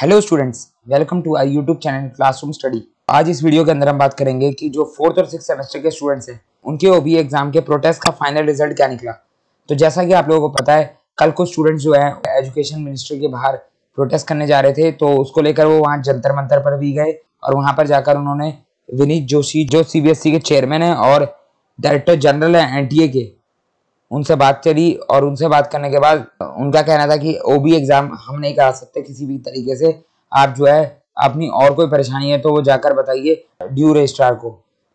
hello students welcome to I YouTube channel classroom study आज इस video के अंदर हम बात करेंगे कि जो फोर्थ और सिक्स सेमेस्टर के स्टूडेंट्स हैं उनके ओबी एग्जाम के प्रोटेस्ट का फाइनल रिजल्ट क्या निकला तो जैसा कि आप लोगों को पता है कल कुछ स्टूडेंट्स जो है एजुकेशन मिनिस्ट्री के बाहर प्रोटेस्ट करने जा रहे थे तो उसको लेकर वो वहाँ जंतर मंतर पर भी गए और वहाँ पर जाकर उन्होंने विनीत जोशी जो सी e के चेयरमैन है और डायरेक्टर जनरल है एन के उनसे बात करी और उनसे बात करने के बाद उनका कहना था कि ओ बी एग्ज़ाम हम नहीं करा सकते किसी भी तरीके से आप जो है अपनी और कोई परेशानी है तो वो जाकर बताइए ड्यू रजिस्ट्रार को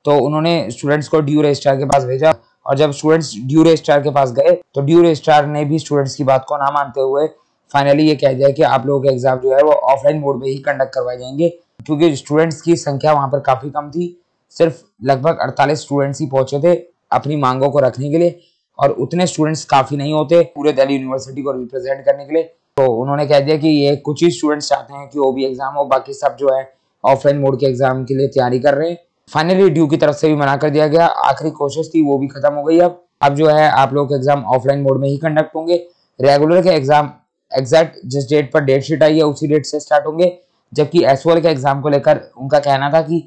तो उन्होंने स्टूडेंट्स को ड्यू रजिस्ट्रार के पास भेजा और जब स्टूडेंट्स ड्यू रजिस्ट्रार के पास गए तो ड्यू रजिस्ट्रार ने भी स्टूडेंट्स की बात को ना मानते हुए फाइनली ये कह दिया कि आप लोगों के एग्ज़ाम जो है वो ऑफलाइन मोड में ही कंडक्ट करवाए जाएंगे क्योंकि स्टूडेंट्स की संख्या वहाँ पर काफ़ी कम थी सिर्फ लगभग अड़तालीस स्टूडेंट्स ही पहुँचे थे अपनी मांगों को रखने के लिए और उतने स्टूडेंट्स काफ़ी नहीं होते पूरे दिल्ली यूनिवर्सिटी को रिप्रेजेंट करने के लिए तो उन्होंने कह दिया कि ये कुछ ही स्टूडेंट्स चाहते हैं कि वो भी एग्ज़ाम हो बाकी सब जो है ऑफलाइन मोड के एग्ज़ाम के लिए तैयारी कर रहे हैं फाइनली ड्यू की तरफ से भी मना कर दिया गया आखिरी कोशिश थी वो भी खत्म हो गई अब अब जो है आप लोग एग्ज़ाम ऑफलाइन मोड में ही कंडक्ट होंगे रेगुलर के एग्ज़ाम एग्जैक्ट जिस डेट पर डेट शीट आई है उसी डेट से स्टार्ट होंगे जबकि एस के एग्ज़ाम को लेकर उनका कहना था कि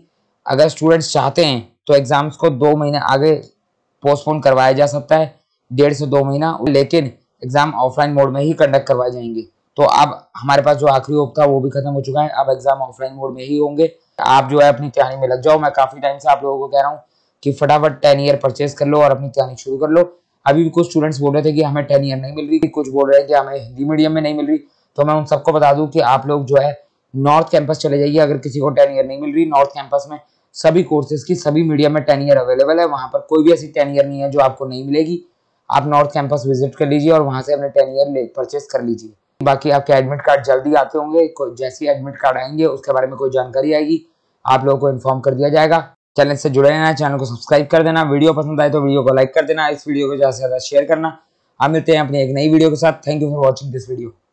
अगर स्टूडेंट्स चाहते हैं तो एग्ज़ाम्स को दो महीने आगे पोस्टपोन करवाया जा सकता है डेढ़ से दो महीना लेकिन एग्ज़ाम ऑफलाइन मोड में ही कंडक्ट करवाए जाएंगे तो अब हमारे पास जो आखिरी ओप था वो भी खत्म हो चुका है अब एग्ज़ाम ऑफलाइन मोड में ही होंगे आप जो है अपनी तैयारी में लग जाओ मैं काफ़ी टाइम से आप लोगों को कह रहा हूँ कि फटाफट टेन ईयर परचेज कर लो और अपनी तैयारी शुरू कर लो अभी भी कुछ स्टूडेंट्स बोल रहे थे कि हमें टेन ईयर नहीं मिल रही कुछ बोल रहे हैं कि हमें हिंदी मीडियम में नहीं मिल रही तो मैं उन सबको बता दूं कि आप लोग जो है नॉर्थ कैंपस चले जाइए अगर किसी को टेन ईयर नहीं मिल रही नॉर्थ कैंपस में सभी कोर्सेज की सभी मीडियम में टेन ईयर अवेलेबल है वहाँ पर कोई भी ऐसी टेन ईयर नहीं है जो आपको नहीं मिलेगी आप नॉर्थ कैंपस विजिट कर लीजिए और वहाँ से अपने टेन ईयर परचेज कर लीजिए बाकी आपके एडमिट कार्ड जल्दी आते होंगे जैसे एडमिट कार्ड आएंगे उसके बारे में कोई जानकारी आएगी आप लोगों को इन्फॉर्म कर दिया जाएगा चैनल से जुड़े रहना चैनल को सब्सक्राइब कर देना वीडियो पसंद आए तो वीडियो को लाइक कर देना इस वीडियो को ज़्यादा से ज़्यादा शेयर करना आप मिलते हैं अपनी एक नई वीडियो के साथ thank you for watching this video